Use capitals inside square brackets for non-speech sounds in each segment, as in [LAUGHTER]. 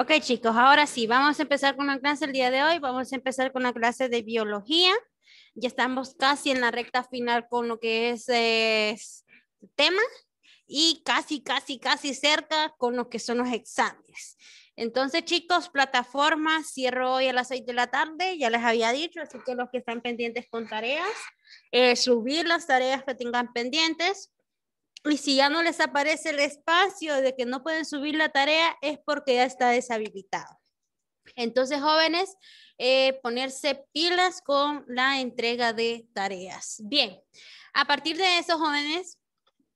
Ok, chicos, ahora sí, vamos a empezar con la clase el día de hoy. Vamos a empezar con la clase de biología. Ya estamos casi en la recta final con lo que es, el tema y casi, casi, casi cerca con lo que son los exámenes. Entonces, chicos, plataforma, cierro hoy a las 6 de la tarde, ya les había dicho, así que los que están pendientes con tareas, eh, subir las tareas que tengan pendientes. Y si ya no les aparece el espacio de que no pueden subir la tarea, es porque ya está deshabilitado. Entonces, jóvenes, eh, ponerse pilas con la entrega de tareas. Bien, a partir de eso, jóvenes,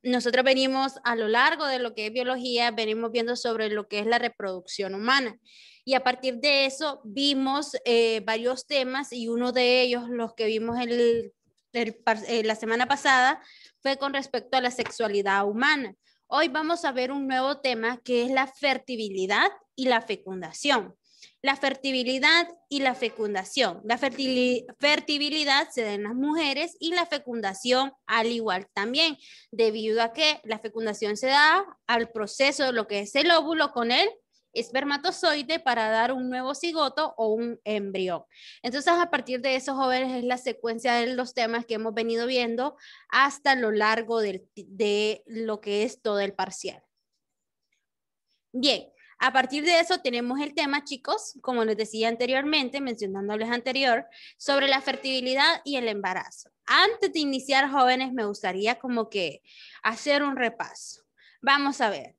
nosotros venimos a lo largo de lo que es biología, venimos viendo sobre lo que es la reproducción humana. Y a partir de eso vimos eh, varios temas y uno de ellos, los que vimos el, eh, la semana pasada, fue con respecto a la sexualidad humana. Hoy vamos a ver un nuevo tema que es la fertilidad y la fecundación. La fertilidad y la fecundación. La fertilidad se da en las mujeres y la fecundación al igual también, debido a que la fecundación se da al proceso de lo que es el óvulo con el espermatozoide para dar un nuevo cigoto o un embrión. Entonces, a partir de eso, jóvenes es la secuencia de los temas que hemos venido viendo hasta lo largo de, de lo que es todo el parcial. Bien, a partir de eso tenemos el tema, chicos, como les decía anteriormente, mencionándoles anterior, sobre la fertilidad y el embarazo. Antes de iniciar, jóvenes, me gustaría como que hacer un repaso. Vamos a ver.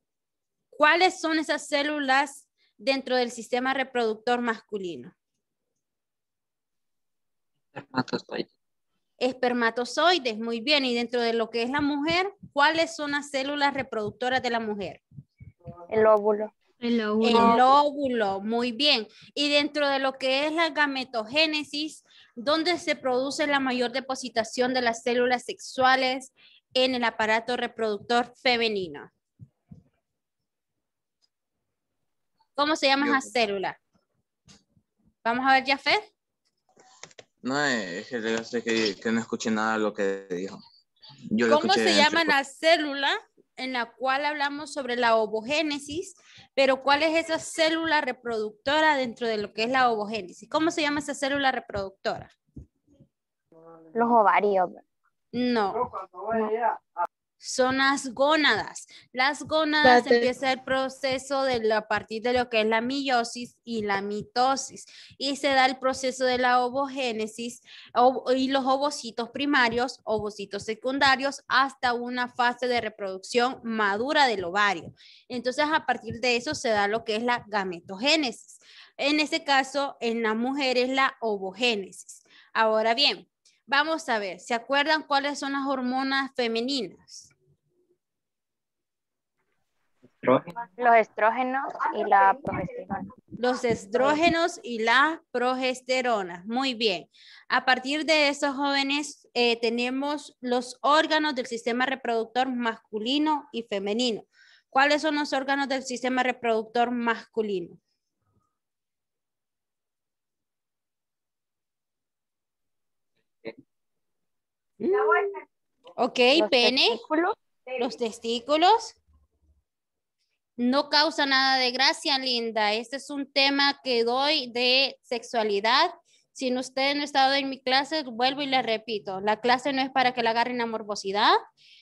¿Cuáles son esas células dentro del sistema reproductor masculino? Espermatozoides. Espermatozoides, muy bien. Y dentro de lo que es la mujer, ¿cuáles son las células reproductoras de la mujer? El óvulo. El óvulo. El óvulo, muy bien. Y dentro de lo que es la gametogénesis, ¿dónde se produce la mayor depositación de las células sexuales en el aparato reproductor femenino? ¿Cómo se llama esa célula? Vamos a ver, Jafet. No, eh, es que que, no escuché nada de lo que dijo. ¿Cómo se llama la célula en la cual hablamos sobre la ovogénesis? Pero ¿cuál es esa célula reproductora dentro de lo que es la ovogénesis? ¿Cómo se llama esa célula reproductora? Los ovarios. No. no son las gónadas. Las gónadas empiezan empieza el proceso de a partir de lo que es la meiosis y la mitosis y se da el proceso de la ovogénesis y los ovocitos primarios, ovocitos secundarios hasta una fase de reproducción madura del ovario. Entonces a partir de eso se da lo que es la gametogénesis. En este caso, en las mujeres la ovogénesis. Ahora bien, Vamos a ver, ¿se acuerdan cuáles son las hormonas femeninas? Los estrógenos y la progesterona. Los estrógenos y la progesterona. Muy bien. A partir de esos jóvenes eh, tenemos los órganos del sistema reproductor masculino y femenino. ¿Cuáles son los órganos del sistema reproductor masculino? Ok, los pene, testículos. los testículos. No causa nada de gracia, Linda. Este es un tema que doy de sexualidad. Si ustedes no han estado en mi clase, vuelvo y les repito, la clase no es para que la agarren a morbosidad,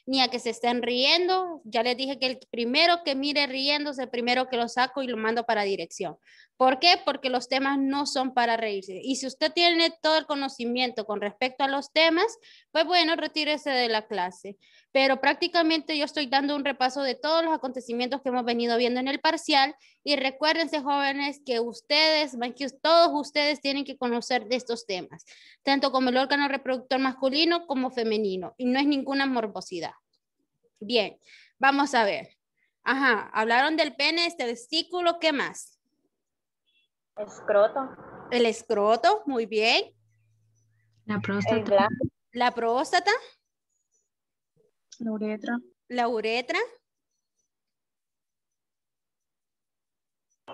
ni a que se estén riendo. Ya les dije que el primero que mire riéndose, el primero que lo saco y lo mando para dirección. ¿Por qué? Porque los temas no son para reírse. Y si usted tiene todo el conocimiento con respecto a los temas, pues bueno, retírese de la clase. Pero prácticamente yo estoy dando un repaso de todos los acontecimientos que hemos venido viendo en el parcial. Y recuérdense, jóvenes, que ustedes, todos ustedes tienen que conocer de estos temas, tanto como el órgano reproductor masculino como femenino. Y no es ninguna morbosidad. Bien, vamos a ver. Ajá, hablaron del pene, este vesículo, ¿qué más? Escroto. El escroto, muy bien. La próstata. La próstata. La uretra. La uretra.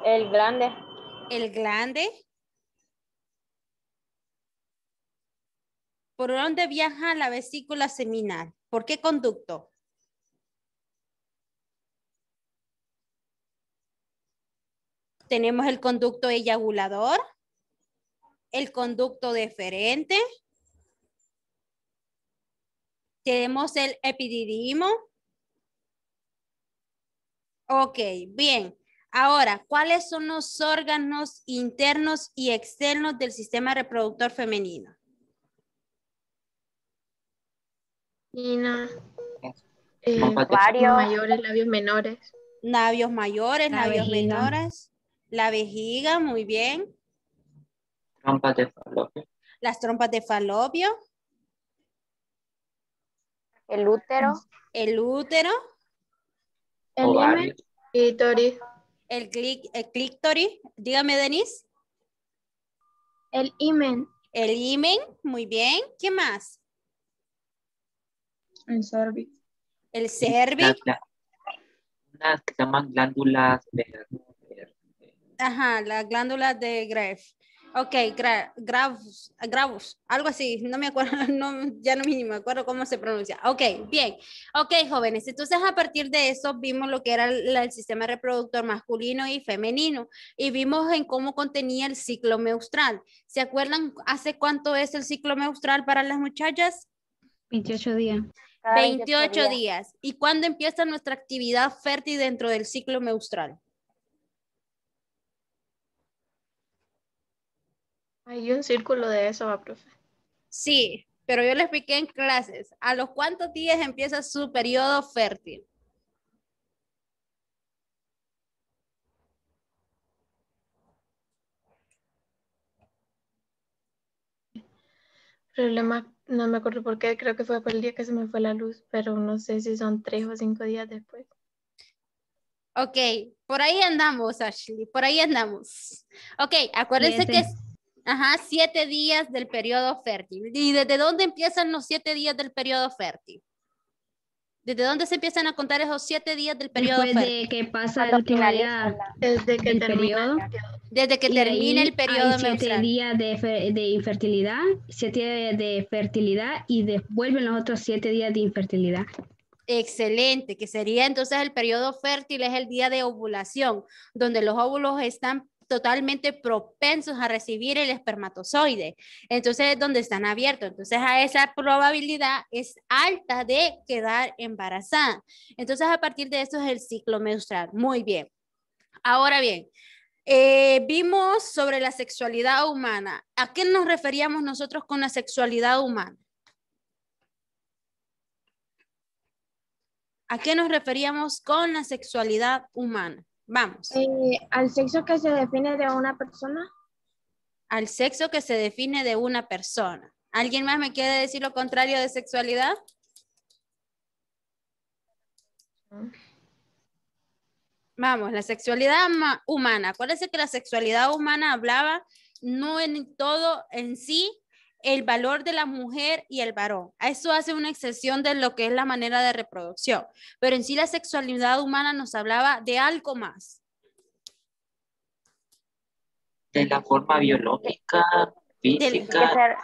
El glande. El glande. ¿Por dónde viaja la vesícula seminal? ¿Por qué conducto? tenemos el conducto eyagulador, el conducto deferente, tenemos el epididimo. Ok, bien. Ahora, ¿cuáles son los órganos internos y externos del sistema reproductor femenino? Nina. Labios eh, mayores, labios menores. Labios mayores, labios menores. La vejiga, muy bien. Trompas de falopio. Las trompas de falopio. El útero. El útero. El El, clic, el clítoris. Dígame, Denise. El imen. El imen, muy bien. ¿Qué más? El cervix. El cervix. Las, unas que se llaman glándulas de ajá, la glándula de Graves. Ok, gravus, algo así, no me acuerdo, [LAUGHS] ya no me acuerdo cómo se pronuncia. Ok, bien. Ok, jóvenes, entonces a partir de eso vimos lo que era el, sistema reproductor masculino y femenino y vimos en cómo contenía el ciclo menstrual. ¿Se acuerdan hace cuánto es el ciclo menstrual para las muchachas? 28 días. 28 días. días. ¿Y cuándo empieza nuestra actividad fértil dentro del ciclo menstrual? Hay un círculo de eso, profe. Sí, pero yo le expliqué en clases. ¿A los cuántos días empieza su periodo fértil? Problema, no me acuerdo por qué, creo que fue por el día que se me fue la luz, pero no sé si son tres o cinco días después. Ok, por ahí andamos, Ashley, por ahí andamos. Ok, acuérdense que Ajá, siete días del periodo fértil. ¿Y desde dónde empiezan los siete días del periodo fértil? ¿Desde dónde se empiezan a contar esos siete días del periodo fértil? Desde que pasa la último día. Desde que termina el periodo. Desde que termina el periodo hay siete días de, infertilidad, siete días de fertilidad y devuelven los otros siete días de infertilidad. Excelente, que sería entonces el periodo fértil es el día de ovulación, donde los óvulos están totalmente propensos a recibir el espermatozoide. Entonces, donde están abiertos. Entonces, a esa probabilidad es alta de quedar embarazada. Entonces, a partir de esto es el ciclo menstrual. Muy bien. Ahora bien, eh, vimos sobre la sexualidad humana. ¿A qué nos referíamos nosotros con la sexualidad humana? ¿A qué nos referíamos con la sexualidad humana? Vamos. Eh, ¿Al sexo que se define de una persona? Al sexo que se define de una persona. ¿Alguien más me quiere decir lo contrario de sexualidad? Vamos, la sexualidad humana. Acuérdense que la sexualidad humana hablaba no en todo en sí el valor de la mujer y el varón. Eso hace una excepción de lo que es la manera de reproducción, pero en sí la sexualidad humana nos hablaba de algo más. De la forma biológica, física,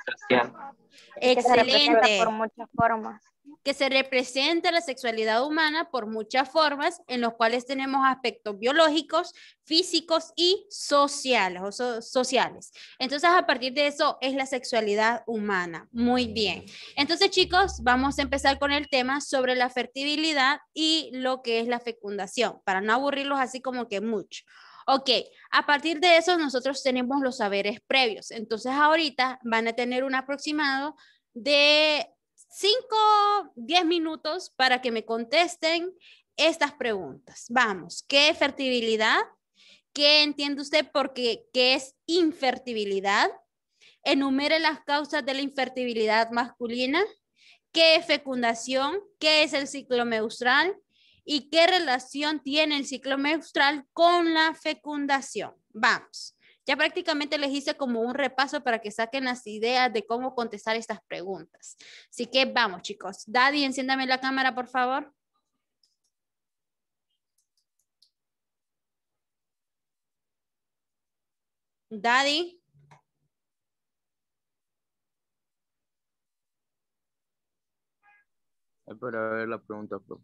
Excelente. Por muchas formas que se representa la sexualidad humana por muchas formas, en los cuales tenemos aspectos biológicos, físicos y sociales. sociales. Entonces, a partir de eso es la sexualidad humana. Muy bien. Entonces, chicos, vamos a empezar con el tema sobre la fertilidad y lo que es la fecundación, para no aburrirlos así como que mucho. Ok, a partir de eso nosotros tenemos los saberes previos. Entonces, ahorita van a tener un aproximado de Cinco, diez minutos para que me contesten estas preguntas. Vamos, ¿qué es fertilidad? ¿Qué entiende usted por qué, qué es infertilidad? Enumere las causas de la infertilidad masculina. ¿Qué es fecundación? ¿Qué es el ciclo menstrual? ¿Y qué relación tiene el ciclo menstrual con la fecundación? Vamos. Ya prácticamente les hice como un repaso para que saquen las ideas de cómo contestar estas preguntas. Así que vamos, chicos. Daddy, enciéndame la cámara, por favor. Daddy. Es para ver la pregunta, pues.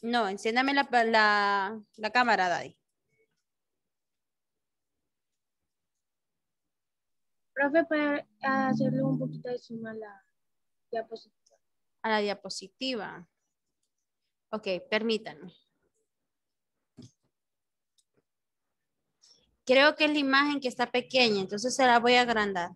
No, enciéndame la cámara, Daddy. Profe, para hacerle un poquito de suma a la diapositiva. A la diapositiva. Ok, permítanme. Creo que es la imagen que está pequeña, entonces se la voy a agrandar.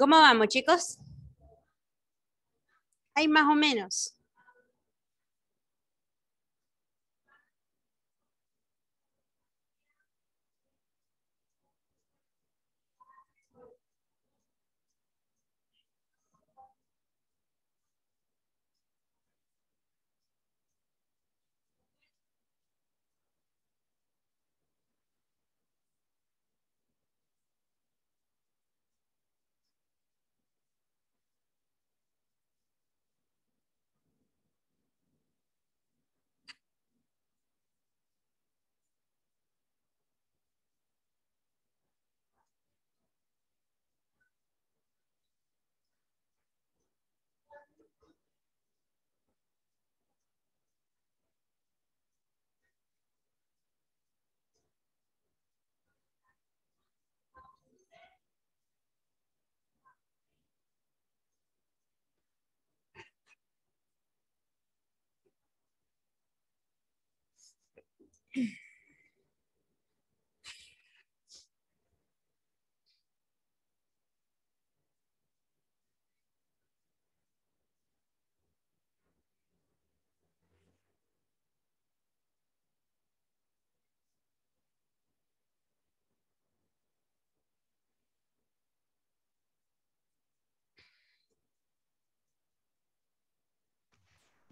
¿Cómo vamos, chicos? Hay más o menos.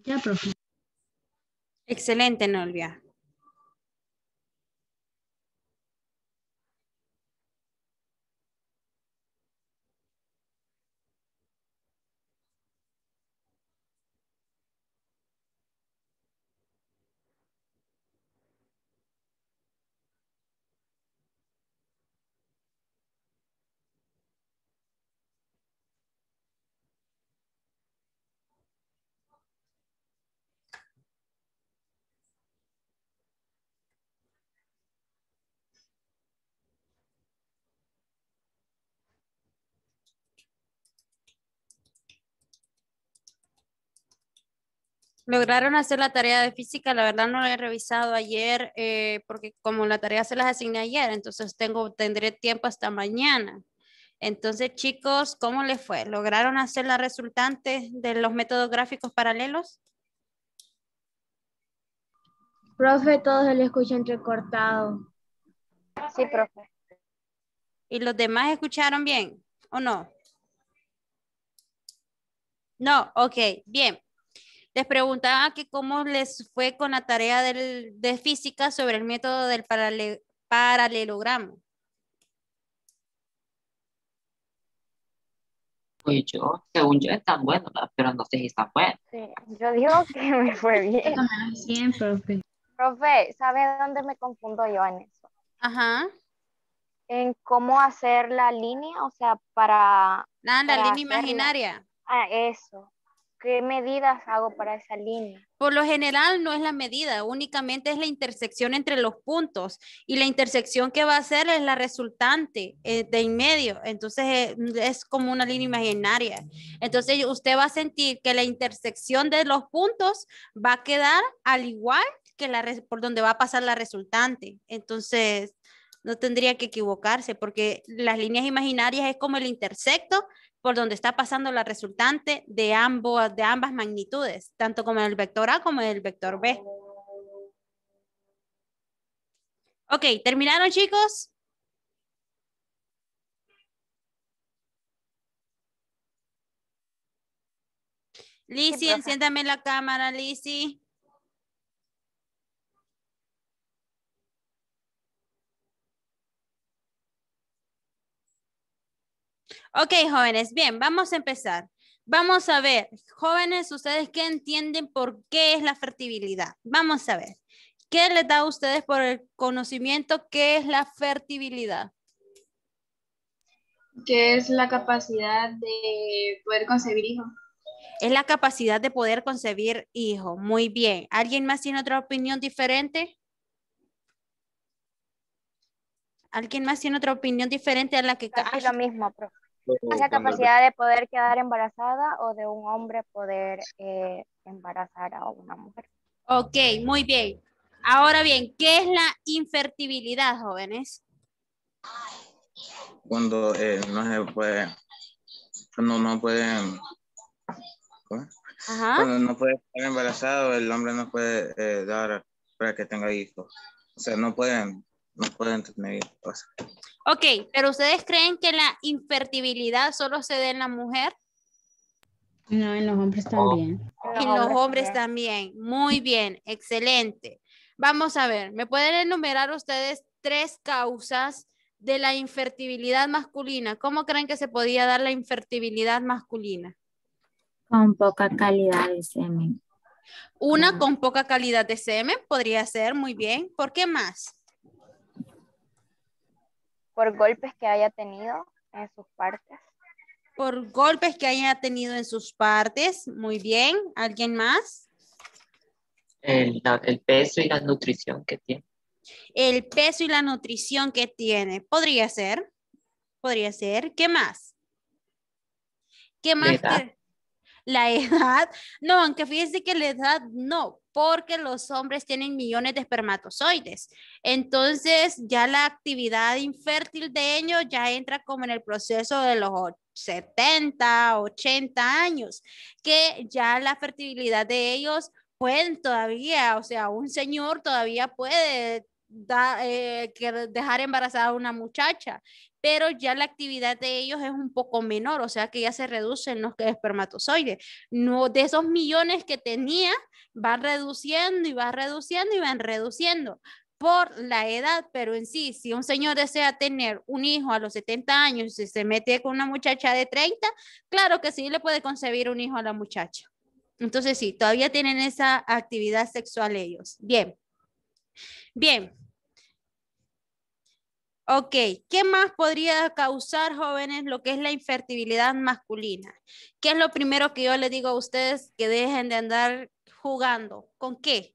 Ya, Excelente, Nolvia. lograron hacer la tarea de física, la verdad no la he revisado ayer eh, porque como la tarea se las asigné ayer, entonces tengo, tendré tiempo hasta mañana. Entonces, chicos, ¿cómo les fue? ¿Lograron hacer la resultante de los métodos gráficos paralelos? Profe, todos se lo escuchan entrecortado. Sí, profe. ¿Y los demás escucharon bien o no? No, ok, bien les preguntaba que cómo les fue con la tarea de física sobre el método del paralelogramo. Pues yo, según yo, están bueno, pero no sé si están buenos. Sí, yo digo [LAUGHS] que me fue bien. Ah, profe. Profe, ¿sabe dónde me confundo yo en eso? Ajá. En cómo hacer la línea, o sea, para... Nada, ah, la línea imaginaria. Ah, eso. ¿Qué medidas hago para esa línea? Por lo general no es la medida, únicamente es la intersección entre los puntos y la intersección que va a hacer es la resultante eh, de en medio, entonces eh, es como una línea imaginaria. Entonces usted va a sentir que la intersección de los puntos va a quedar al igual que la por donde va a pasar la resultante. Entonces no tendría que equivocarse porque las líneas imaginarias es como el intersecto por donde está pasando la resultante de, de ambas magnitudes, tanto como en el vector A como en el vector B. Ok, ¿terminaron chicos? Lizzie, enciéndame la cámara, Lizzie. Ok, jóvenes, bien, vamos a empezar. Vamos a ver, jóvenes, ustedes qué entienden por qué es la fertilidad. Vamos a ver, ¿qué les da a ustedes por el conocimiento qué es la fertilidad? ¿Qué es la capacidad de poder concebir hijos. Es la capacidad de poder concebir hijos. Muy bien. ¿Alguien más tiene otra opinión diferente? ¿Alguien más tiene otra opinión diferente a la que... Es lo mismo, profe. Esa capacidad de poder quedar embarazada o de un hombre poder eh, embarazar a una mujer. Ok, muy bien. Ahora bien, ¿qué es la infertilidad, jóvenes? Cuando eh, no se puede, cuando no pueden, cuando no puede estar embarazado, el hombre no puede eh, dar para que tenga hijos. O sea, no pueden no Ok, pero ¿ustedes creen que la infertilidad solo se da en la mujer? No, en los hombres oh. también. En los hombres también. Muy bien, excelente. Vamos a ver, ¿me pueden enumerar ustedes tres causas de la infertilidad masculina? ¿Cómo creen que se podía dar la infertilidad masculina? Con poca calidad de semen. Una ah. con poca calidad de semen podría ser, muy bien. ¿Por qué más? por golpes que haya tenido en sus partes. Por golpes que haya tenido en sus partes. Muy bien. ¿Alguien más? El, peso y la nutrición que tiene. El peso y la nutrición que tiene. Podría ser. Podría ser. ¿Qué más? ¿Qué más? La edad. La edad. No, aunque fíjense que la edad no, porque los hombres tienen millones de espermatozoides. Entonces ya la actividad infértil de ellos ya entra como en el proceso de los 70, 80 años, que ya la fertilidad de ellos pueden todavía, o sea, un señor todavía puede eh, dejar embarazada a una muchacha, pero ya la actividad de ellos es un poco menor, o sea que ya se reducen los espermatozoides. No, de esos millones que tenía, va reduciendo y va reduciendo y van reduciendo por la edad, pero en sí, si un señor desea tener un hijo a los 70 años y se mete con una muchacha de 30, claro que sí le puede concebir un hijo a la muchacha. Entonces sí, todavía tienen esa actividad sexual ellos. Bien. Bien, Ok, ¿qué más podría causar, jóvenes, lo que es la infertilidad masculina? ¿Qué es lo primero que yo le digo a ustedes que dejen de andar jugando? ¿Con qué?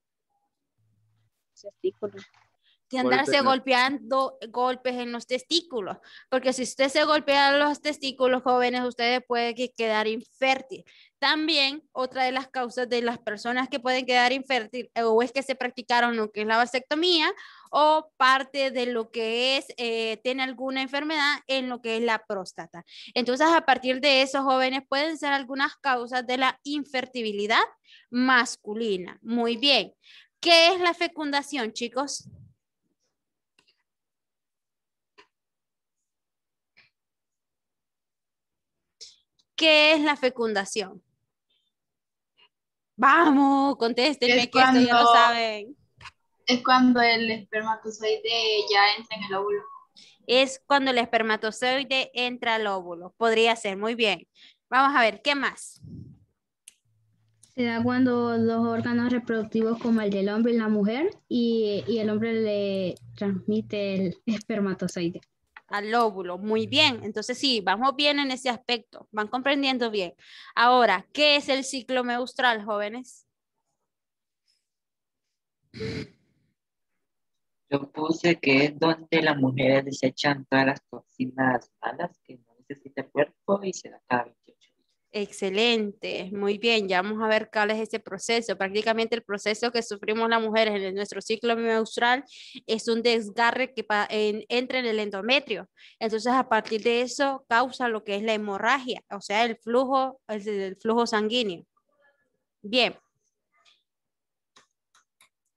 que andarse golpeando golpes en los testículos, porque si usted se golpea los testículos jóvenes, ustedes puede quedar infértil. También otra de las causas de las personas que pueden quedar infértil eh, o es que se practicaron lo que es la vasectomía o parte de lo que es, eh, tiene alguna enfermedad en lo que es la próstata. Entonces, a partir de eso, jóvenes pueden ser algunas causas de la infertilidad masculina. Muy bien. ¿Qué es la fecundación, chicos? ¿Qué es la fecundación? Vamos, contéstenme que esto ya lo saben. Es cuando el espermatozoide ya entra en el óvulo. Es cuando el espermatozoide entra al óvulo. Podría ser, muy bien. Vamos a ver, ¿qué más? Se da cuando los órganos reproductivos como el del hombre y la mujer y el hombre le transmite el espermatozoide al lóbulo. Muy bien, entonces sí, vamos bien en ese aspecto, van comprendiendo bien. Ahora, ¿qué es el ciclo meustral, jóvenes? Yo puse que es donde las mujeres desechan todas las toxinas malas que no necesita el cuerpo y se la caben. Excelente, muy bien, ya vamos a ver cuál es ese proceso. Prácticamente el proceso que sufrimos las mujeres en nuestro ciclo menstrual es un desgarre que entra en el endometrio. Entonces, a partir de eso causa lo que es la hemorragia, o sea, el flujo, el flujo sanguíneo. Bien.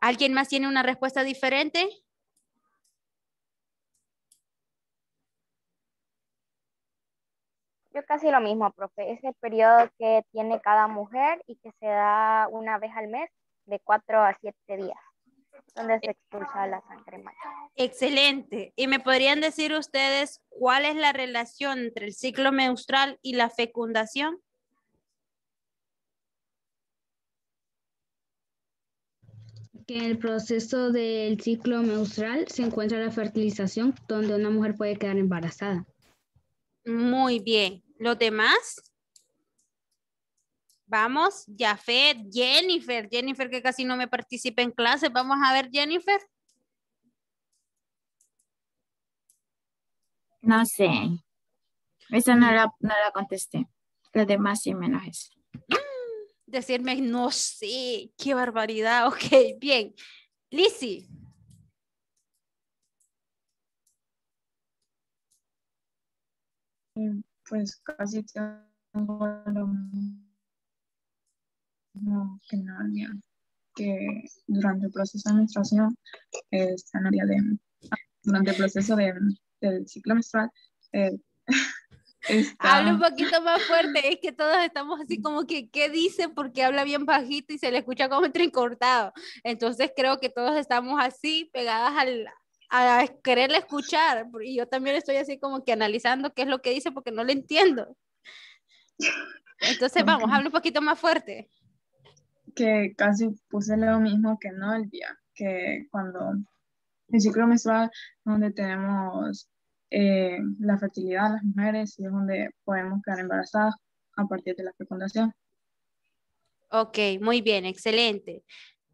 ¿Alguien más tiene una respuesta diferente? Yo casi lo mismo, profe. Es el periodo que tiene cada mujer y que se da una vez al mes de cuatro a siete días, donde se expulsa la sangre mala. Excelente. ¿Y me podrían decir ustedes cuál es la relación entre el ciclo menstrual y la fecundación? que en el proceso del ciclo menstrual se encuentra la fertilización, donde una mujer puede quedar embarazada. Muy bien. Los demás, vamos, Jafet, Jennifer, Jennifer que casi no me participa en clase. Vamos a ver, Jennifer. No sé. Esa no la, contesté. Los demás sí menos eso. Mm, decirme, no sé, qué barbaridad. [LAUGHS] Ok, bien. Lizzie. Mm pues casi tengo lo mismo que Nadia, que durante el proceso de menstruación, este, durante el proceso del ciclo menstrual, eh, [LAUGHS] Habla un poquito más fuerte, es que todos estamos así como que, ¿qué dice? Porque habla bien bajito y se le escucha como entrecortado. Entonces creo que todos estamos así, pegadas al, a quererle escuchar. Y yo también estoy así como que analizando qué es lo que dice porque no lo entiendo. Entonces, vamos, habla un poquito más fuerte. Que casi puse lo mismo que no el día, que cuando el ciclo menstrual, donde tenemos eh, la fertilidad de las mujeres y es donde podemos quedar embarazadas a partir de la fecundación. Ok, muy bien, excelente.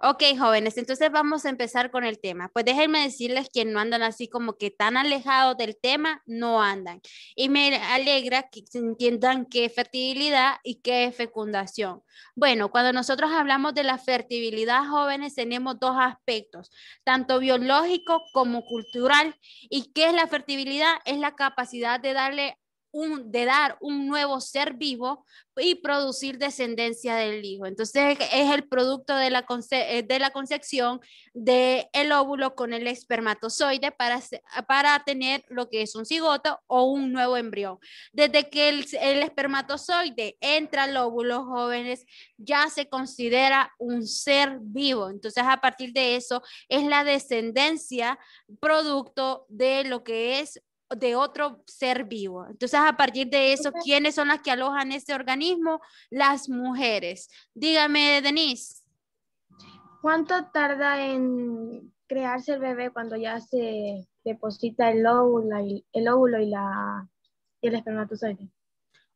Ok, jóvenes, entonces vamos a empezar con el tema. Pues déjenme decirles que no andan así como que tan alejados del tema, no andan. Y me alegra que entiendan qué es fertilidad y qué es fecundación. Bueno, cuando nosotros hablamos de la fertilidad, jóvenes, tenemos dos aspectos, tanto biológico como cultural. ¿Y qué es la fertilidad? Es la capacidad de darle de dar un nuevo ser vivo y producir descendencia del hijo. Entonces es el producto de la, eh, de la concepción del el óvulo con el espermatozoide para, para tener lo que es un cigoto o un nuevo embrión. Desde que el, el espermatozoide entra al óvulo, jóvenes, ya se considera un ser vivo. Entonces a partir de eso es la descendencia producto de lo que es de otro ser vivo. Entonces, a partir de eso, ¿quiénes son las que alojan este organismo? Las mujeres. Dígame, Denise. ¿Cuánto tarda en crearse el bebé cuando ya se deposita el óvulo y, el, la, y el espermatozoide?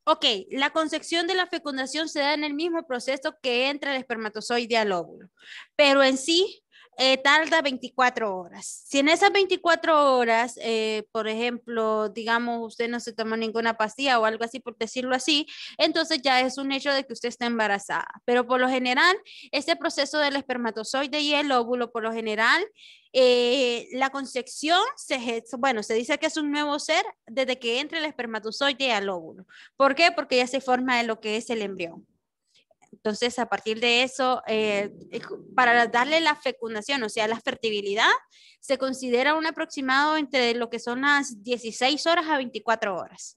Ok, la concepción de la fecundación se da en el mismo proceso que entra el espermatozoide al óvulo, pero en sí eh, tarda 24 horas. Si en esas 24 horas, eh, por ejemplo, digamos, usted no se toma ninguna pastilla o algo así, por decirlo así, entonces ya es un hecho de que usted está embarazada. Pero por lo general, este proceso del espermatozoide y el óvulo, por lo general, eh, la concepción, se, bueno, se dice que es un nuevo ser desde que entre el espermatozoide al óvulo. ¿Por qué? Porque ya se forma de lo que es el embrión. Entonces, a partir de eso, eh, eh, para darle la fecundación, o sea, la fertilidad, se considera un aproximado entre lo que son las 16 horas a 24 horas.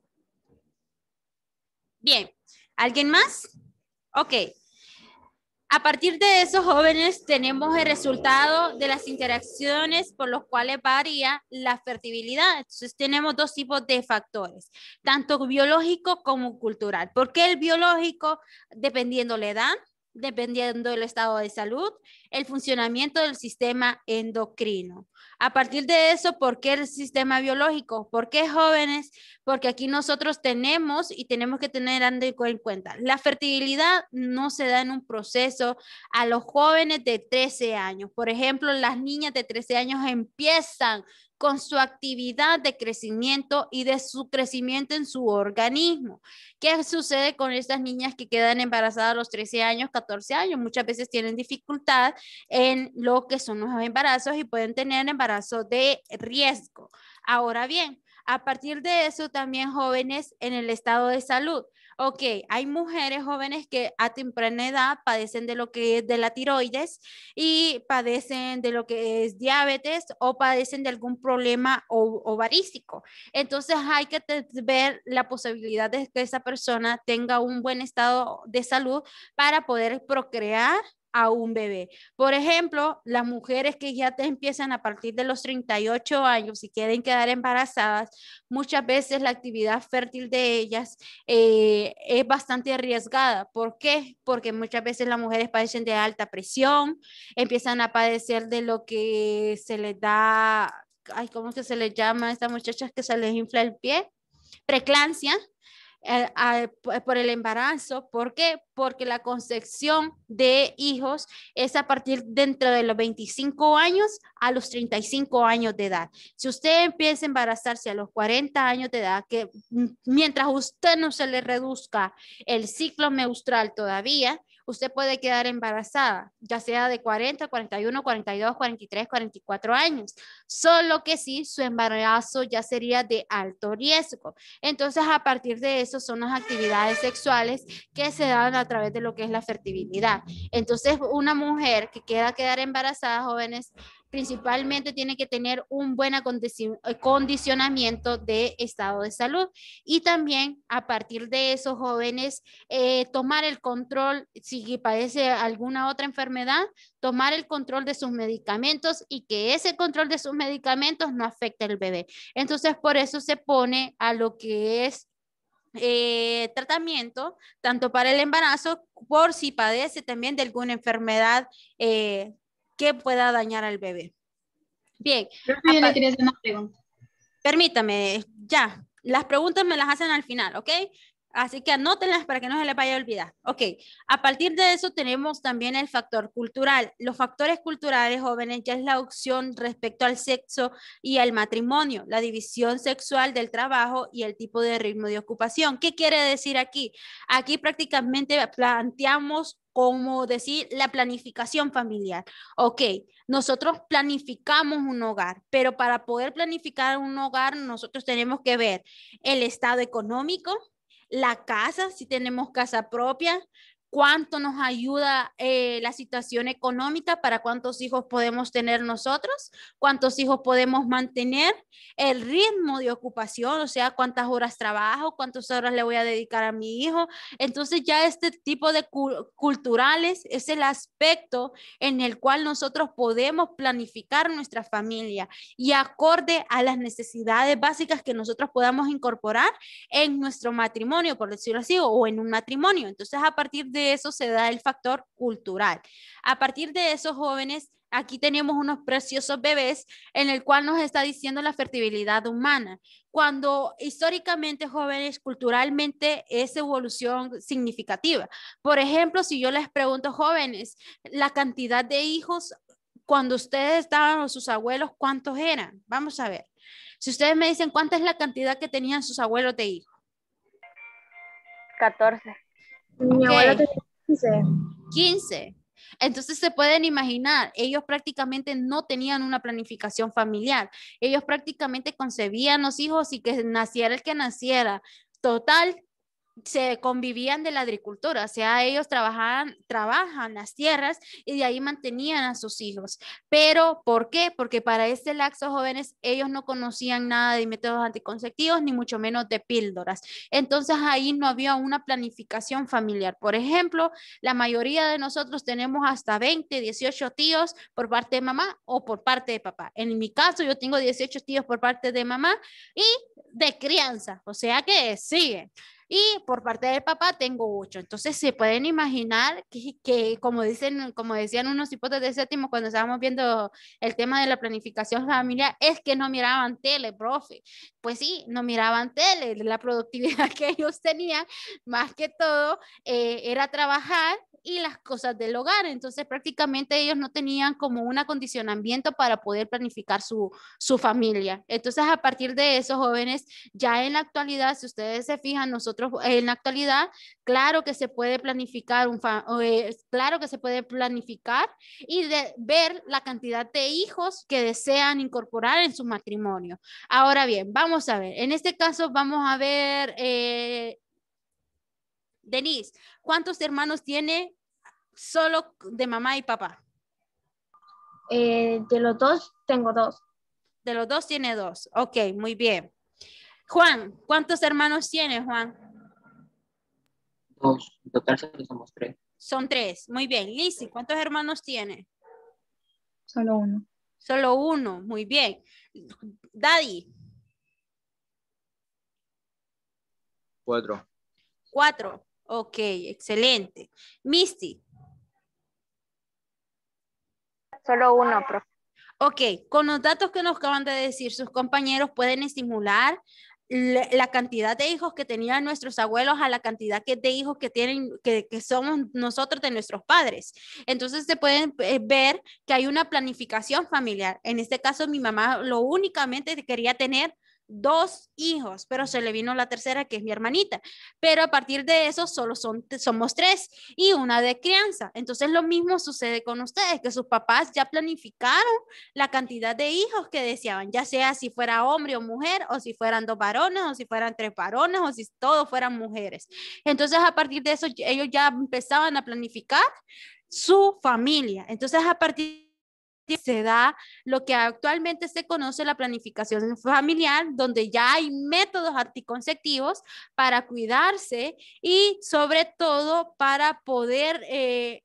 Bien, ¿alguien más? Ok. A partir de esos jóvenes tenemos el resultado de las interacciones por los cuales varía la fertilidad. Entonces tenemos dos tipos de factores, tanto biológico como cultural. ¿Por qué el biológico? Dependiendo la edad, dependiendo del estado de salud, el funcionamiento del sistema endocrino. A partir de eso, ¿por qué el sistema biológico? ¿Por qué jóvenes? Porque aquí nosotros tenemos y tenemos que tener en cuenta, la fertilidad no se da en un proceso a los jóvenes de 13 años. Por ejemplo, las niñas de 13 años empiezan con su actividad de crecimiento y de su crecimiento en su organismo. ¿Qué sucede con estas niñas que quedan embarazadas a los 13 años, 14 años? Muchas veces tienen dificultad en lo que son los embarazos y pueden tener embarazo de riesgo. Ahora bien, a partir de eso, también jóvenes en el estado de salud ok, hay mujeres jóvenes que a temprana edad padecen de lo que es de la tiroides y padecen de lo que es diabetes o padecen de algún problema ovarístico. Entonces hay que ver la posibilidad de que esa persona tenga un buen estado de salud para poder procrear a un bebé. Por ejemplo, las mujeres que ya te empiezan a partir de los 38 años y quieren quedar embarazadas, muchas veces la actividad fértil de ellas eh, es bastante arriesgada. ¿Por qué? Porque muchas veces las mujeres padecen de alta presión, empiezan a padecer de lo que se les da, ay, ¿cómo que se les llama a estas muchachas que se les infla el pie? Preclancia eh, eh, por el embarazo. ¿Por qué? Porque la concepción de hijos es a partir dentro de los 25 años a los 35 años de edad. Si usted empieza a embarazarse a los 40 años de edad, que mientras usted no se le reduzca el ciclo menstrual todavía, usted puede quedar embarazada, ya sea de 40, 41, 42, 43, 44 años, solo que si su embarazo ya sería de alto riesgo. Entonces, a partir de eso son las actividades sexuales que se dan a través de lo que es la fertilidad. Entonces, una mujer que queda quedar embarazada, jóvenes, principalmente tiene que tener un buen eh, condicionamiento de estado de salud y también a partir de esos jóvenes eh, tomar el control, si padece alguna otra enfermedad, tomar el control de sus medicamentos y que ese control de sus medicamentos no afecte al bebé. Entonces, por eso se pone a lo que es eh, tratamiento, tanto para el embarazo, por si padece también de alguna enfermedad que pueda dañar al bebé. Bien. Permítame, ya. Las preguntas me las hacen al final, ¿ok? Así que anótenlas para que no se les vaya a olvidar. Ok, a partir de eso tenemos también el factor cultural. Los factores culturales, jóvenes, ya es la opción respecto al sexo y al matrimonio, la división sexual del trabajo y el tipo de ritmo de ocupación. ¿Qué quiere decir aquí? Aquí prácticamente planteamos como decir la planificación familiar. Ok, nosotros planificamos un hogar, pero para poder planificar un hogar nosotros tenemos que ver el estado económico, la casa, si tenemos casa propia, cuánto nos ayuda eh, la situación económica, para cuántos hijos podemos tener nosotros, cuántos hijos podemos mantener, el ritmo de ocupación, o sea, cuántas horas trabajo, cuántas horas le voy a dedicar a mi hijo. Entonces ya este tipo de culturales es el aspecto en el cual nosotros podemos planificar nuestra familia y acorde a las necesidades básicas que nosotros podamos incorporar en nuestro matrimonio, por decirlo así, o en un matrimonio. Entonces, a partir de eso se da el factor cultural. A partir de esos jóvenes, aquí tenemos unos preciosos bebés en el cual nos está diciendo la fertilidad humana. Cuando históricamente jóvenes, culturalmente es evolución significativa. Por ejemplo, si yo les pregunto jóvenes, la cantidad de hijos cuando ustedes estaban o sus abuelos, ¿cuántos eran? Vamos a ver. Si ustedes me dicen cuánta es la cantidad que tenían sus abuelos de hijos. 14 tenía 15. 15. Entonces se pueden imaginar, ellos prácticamente no tenían una planificación familiar. Ellos prácticamente concebían los hijos y que naciera el que naciera. Total, se convivían de la agricultura, o sea, ellos trabajaban, trabajan las tierras y de ahí mantenían a sus hijos. Pero, ¿por qué? Porque para este laxo jóvenes ellos no conocían nada de métodos anticonceptivos, ni mucho menos de píldoras. Entonces ahí no había una planificación familiar. Por ejemplo, la mayoría de nosotros tenemos hasta 20, 18 tíos por parte de mamá o por parte de papá. En mi caso, yo tengo 18 tíos por parte de mamá y de crianza, o sea que sigue y por parte del papá tengo ocho. Entonces se pueden imaginar que, como, dicen, como decían unos hipótesis de séptimo cuando estábamos viendo el tema de la planificación familiar, es que no miraban tele, profe. Pues sí, no miraban tele, la productividad [LAUGHS] que ellos tenían, más que todo, eh, era trabajar y las cosas del hogar. Entonces prácticamente ellos no tenían como un acondicionamiento para poder planificar su, familia. Entonces a partir de eso, jóvenes, ya en la actualidad, si ustedes se fijan, nosotros en la actualidad, claro que se puede planificar, un eh, claro que se puede planificar y ver la cantidad de hijos que desean incorporar en su matrimonio. Ahora bien, vamos a ver, en este caso vamos a ver... Eh, Denise, ¿cuántos hermanos tiene solo de mamá y papá? Eh, de los dos, tengo dos. De los dos tiene dos. Ok, muy bien. Juan, ¿cuántos hermanos tiene Juan? Dos, en total somos tres. Son tres, muy bien. Lizzy, ¿cuántos hermanos tiene? Solo uno. Solo uno, muy bien. Daddy. Cuatro. Cuatro, ok, excelente. Misty. Solo uno, profe. Ok, con los datos que nos acaban de decir sus compañeros, pueden estimular la cantidad de hijos que tenían nuestros abuelos a la cantidad que, de hijos que tienen que, que, somos nosotros de nuestros padres. Entonces se pueden eh, ver que hay una planificación familiar. En este caso mi mamá lo únicamente quería tener dos hijos, pero se le vino la tercera, que es mi hermanita. Pero a partir de eso, solo son, somos tres y una de crianza. Entonces, lo mismo sucede con ustedes, que sus papás ya planificaron la cantidad de hijos que deseaban, ya sea si fuera hombre o mujer, o si fueran dos varones, o si fueran tres varones, o si todos fueran mujeres. Entonces, a partir de eso, ellos ya empezaban a planificar su familia. Entonces, a partir se da lo que actualmente se conoce la planificación familiar, donde ya hay métodos anticonceptivos para cuidarse y sobre todo para poder eh,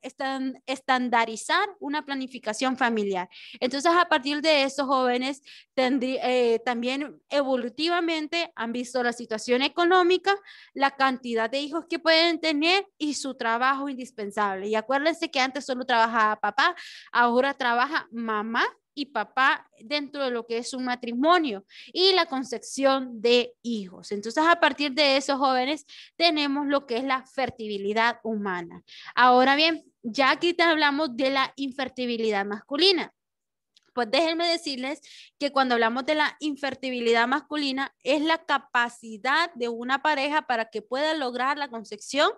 estandarizar una planificación familiar. Entonces, a partir de eso, jóvenes eh, también evolutivamente han visto la situación económica, la cantidad de hijos que pueden tener y su trabajo indispensable. Y acuérdense que antes solo trabajaba papá, ahora trabaja mamá y papá dentro de lo que es un matrimonio y la concepción de hijos. Entonces, a partir de esos jóvenes tenemos lo que es la fertilidad humana. Ahora bien, ya aquí te hablamos de la infertilidad masculina. Pues déjenme decirles que cuando hablamos de la infertilidad masculina es la capacidad de una pareja para que pueda lograr la concepción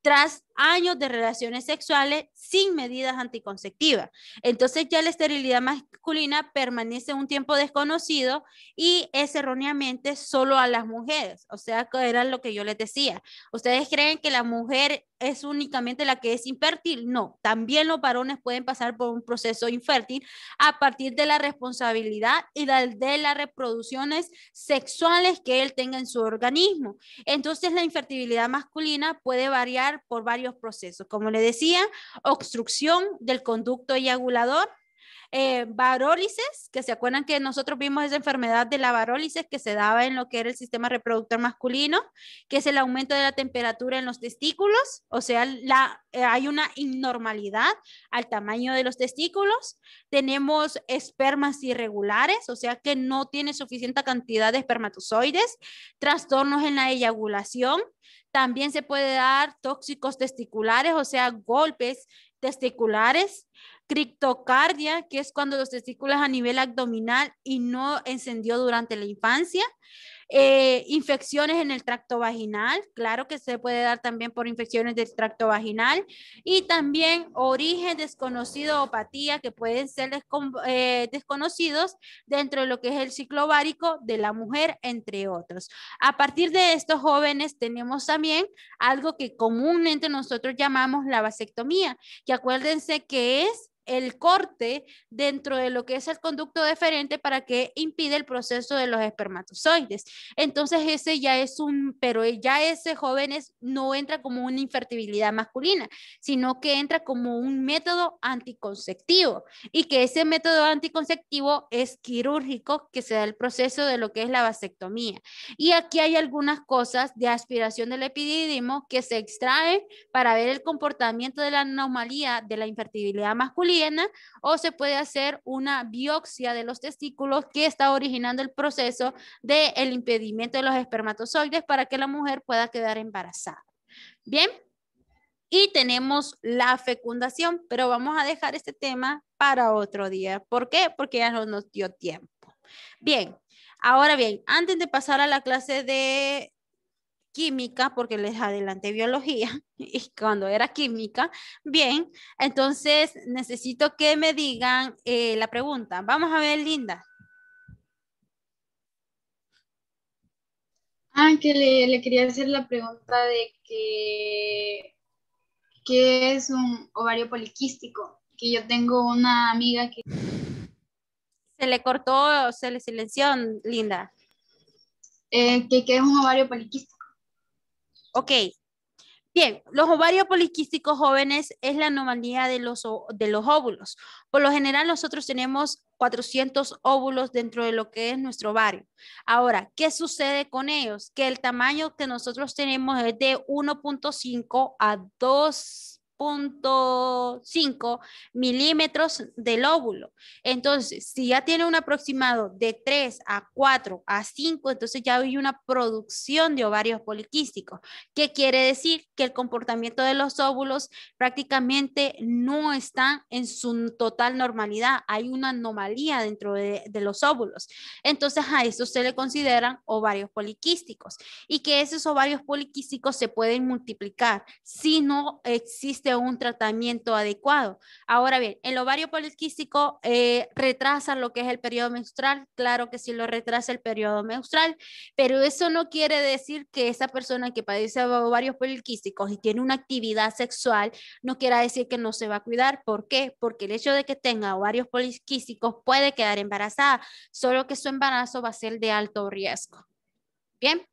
tras años de relaciones sexuales sin medidas anticonceptivas. Entonces ya la esterilidad masculina permanece un tiempo desconocido y es erróneamente solo a las mujeres. O sea, era lo que yo les decía. ¿Ustedes creen que la mujer es únicamente la que es infértil? No, también los varones pueden pasar por un proceso infértil a partir de la responsabilidad y de las reproducciones sexuales que él tenga en su organismo. Entonces la infertilidad masculina puede variar por varios procesos. Como le decía, obstrucción del conducto eyaculador, eh, que se acuerdan que nosotros vimos esa enfermedad de la varólisis que se daba en lo que era el sistema reproductor masculino, que es el aumento de la temperatura en los testículos, o sea, la, eh, hay una innormalidad al tamaño de los testículos. Tenemos espermas irregulares, o sea, que no tiene suficiente cantidad de espermatozoides, trastornos en la eyaculación, también se puede dar tóxicos testiculares, o sea, golpes testiculares, criptocardia, que es cuando los testículos a nivel abdominal y no encendió durante la infancia, eh, infecciones en el tracto vaginal, claro que se puede dar también por infecciones del tracto vaginal y también origen desconocido o patía que pueden ser eh, desconocidos dentro de lo que es el ciclo várico de la mujer, entre otros. A partir de estos jóvenes tenemos también algo que comúnmente nosotros llamamos la vasectomía, que acuérdense que es el corte dentro de lo que es el conducto deferente para que impide el proceso de los espermatozoides. Entonces ese ya es un, pero ya ese joven es, no entra como una infertilidad masculina, sino que entra como un método anticonceptivo y que ese método anticonceptivo es quirúrgico que se da el proceso de lo que es la vasectomía. Y aquí hay algunas cosas de aspiración del epididimo que se extraen para ver el comportamiento de la anomalía de la infertilidad masculina o se puede hacer una biopsia de los testículos que está originando el proceso del impedimento de los espermatozoides para que la mujer pueda quedar embarazada. Bien, y tenemos la fecundación, pero vamos a dejar este tema para otro día. ¿Por qué? Porque ya no nos dio tiempo. Bien, ahora bien, antes de pasar a la clase de química, porque les adelanté biología [LAUGHS] y cuando era química, bien, entonces necesito que me digan eh, la pregunta. Vamos a ver, Linda. Ah, que le, quería hacer la pregunta de que, ¿qué es un ovario poliquístico? Que yo tengo una amiga que... Se le cortó, se le silenció, Linda. Eh, qué es un ovario poliquístico. Ok. Bien, los ovarios poliquísticos jóvenes es la anomalía de los, de los óvulos. Por lo general, nosotros tenemos 400 óvulos dentro de lo que es nuestro ovario. Ahora, ¿qué sucede con ellos? Que el tamaño que nosotros tenemos es de 1.5 a 2 5 milímetros del óvulo. Entonces, si ya tiene un aproximado de 3 a 4 a 5, entonces ya hay una producción de ovarios poliquísticos, que quiere decir que el comportamiento de los óvulos prácticamente no está en su total normalidad. Hay una anomalía dentro de, los óvulos. Entonces, a eso se le consideran ovarios poliquísticos y que esos ovarios poliquísticos se pueden multiplicar si no existe un tratamiento adecuado. Ahora bien, el ovario poliquístico eh, retrasa lo que es el periodo menstrual, claro que sí lo retrasa el periodo menstrual, pero eso no quiere decir que esa persona que padece ovarios poliquísticos y tiene una actividad sexual, no quiera decir que no se va a cuidar. ¿Por qué? Porque el hecho de que tenga ovarios poliquísticos puede quedar embarazada, solo que su embarazo va a ser de alto riesgo. Bien.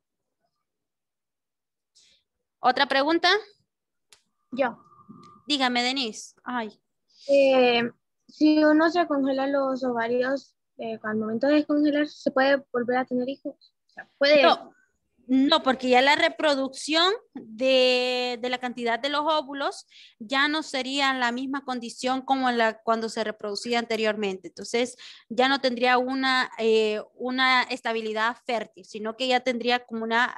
¿Otra pregunta? Yo. Dígame, Denise. Ay. Eh, si uno se congela los ovarios, eh, al momento de descongelar, ¿se puede volver a tener hijos? ¿puede... No, porque ya la reproducción de, la cantidad de los óvulos ya no sería la misma condición como la, cuando se reproducía anteriormente. Entonces, ya no tendría una, eh, una estabilidad fértil, sino que ya tendría como una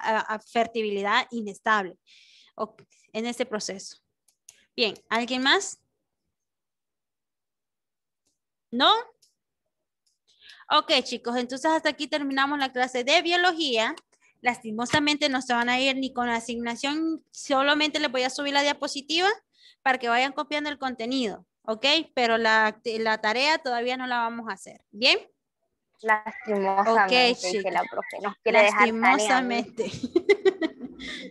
fertilidad inestable en ese proceso. Bien, ¿alguien más? ¿No? Ok, chicos, entonces hasta aquí terminamos la clase de biología. Lastimosamente no se van a ir ni con la asignación, solamente les voy a subir la diapositiva para que vayan copiando el contenido, ¿ok? Pero la, tarea todavía no la vamos a hacer, ¿bien? Lastimosamente, okay, chicos. Lastimosamente. [LAUGHS]